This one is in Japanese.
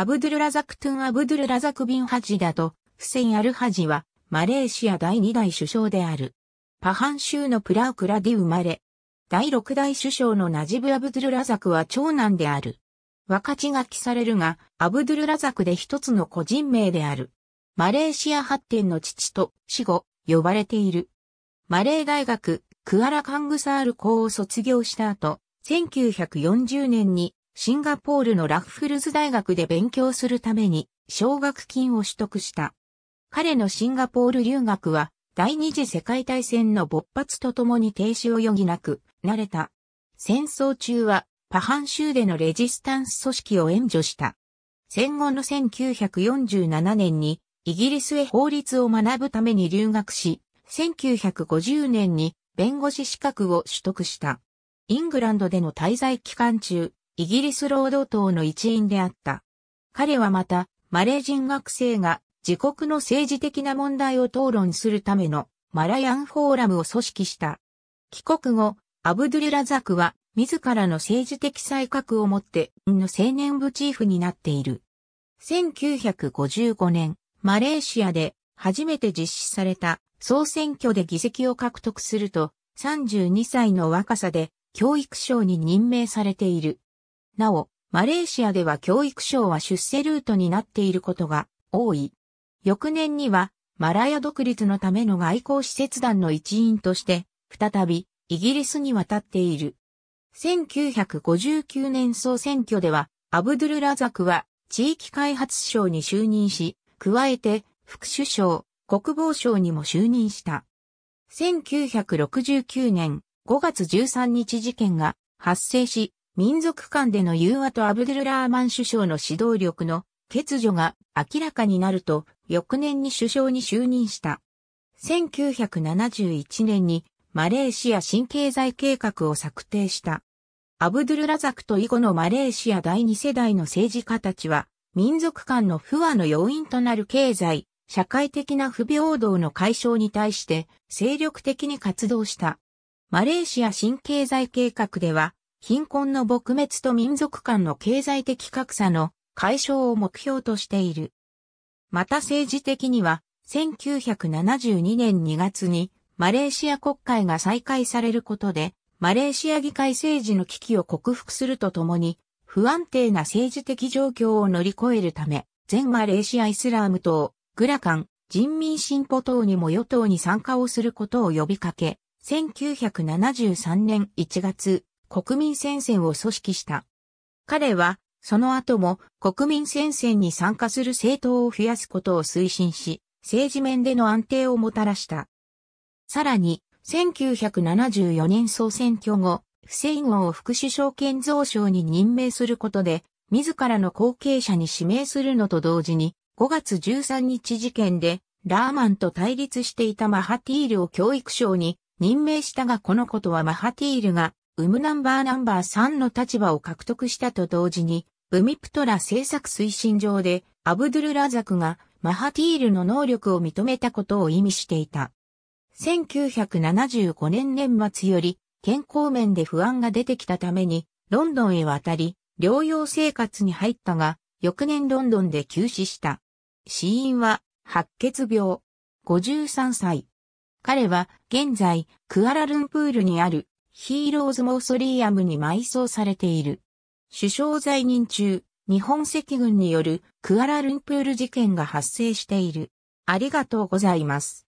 アブドゥルラザクトゥン・アブドゥルラザクビン・ハジだと、フセイン・アルハジは、マレーシア第2代首相である。パハン州のプラウクラで生まれ、第6代首相のナジブ・アブドゥルラザクは長男である。分かち書きされるが、アブドゥルラザクで一つの個人名である。マレーシア発展の父と死後、呼ばれている。マレー大学、クアラ・カングサール校を卒業した後、1940年にシンガポールのラッフルズ大学で勉強するために奨学金を取得した。彼のシンガポール留学は第二次世界大戦の勃発とともに停止を余儀なくなれた。戦争中はパハン州でのレジスタンス組織を援助した。戦後の1947年にイギリスへ法律を学ぶために留学し、1950年に弁護士資格を取得した。イングランドでの滞在期間中、イギリス労働党の一員であった。彼はまた、マレー人学生が自国の政治的な問題を討論するためのマラヤンフォーラムを組織した。帰国後、アブドゥルラザクは自らの政治的才覚を持って、の青年部チーフになっている。1955年、マレーシアで初めて実施された総選挙で議席を獲得すると、32歳の若さで教育省に任命されている。なお、マレーシアでは教育省は出世ルートになっていることが多い。翌年には、マラヤ独立のための外交施設団の一員として、再び、イギリスに渡っている。1959年総選挙では、アブドゥルラザクは地域開発省に就任し、加えて副首相、国防省にも就任した。1969年5月13日事件が発生し、民族間での融和とアブドゥルラーマン首相の指導力の欠如が明らかになると、翌年に首相に就任した。1971年にマレーシア新経済計画を策定した。アブドゥルラザクと以後のマレーシア第二世代の政治家たちは、民族間の不和の要因となる経済、社会的な不平等の解消に対して精力的に活動した。マレーシア新経済計画では、貧困の撲滅と民族間の経済的格差の解消を目標としている。また政治的には、1972年2月にマレーシア国会が再開されることで、マレーシア議会政治の危機を克服するとともに、不安定な政治的状況を乗り越えるため、全マレーシアイスラーム党、グラカン、人民進歩党にも与党に参加をすることを呼びかけ、1973年1月、国民戦線を組織した。彼は、その後も国民戦線に参加する政党を増やすことを推進し、政治面での安定をもたらした。さらに、1974年総選挙後、不正イを副首相兼増相に任命することで、自らの後継者に指名するのと同時に、5月13日事件で、ラーマンと対立していたマハティールを教育省に任命したがこのことはマハティールがウムナンバーナンバー3の立場を獲得したと同時に、ブミプトラ政策推進上でアブドゥルラザクがマハティールの能力を認めたことを意味していた。1975年年末より健康面で不安が出てきたためにロンドンへ渡り療養生活に入ったが翌年ロンドンで急死した。死因は白血病。53歳。彼は現在クアラルンプールにあるヒーローズ・モーソリアムに埋葬されている。首相在任中、日本赤軍によるクアラルンプール事件が発生している。ありがとうございます。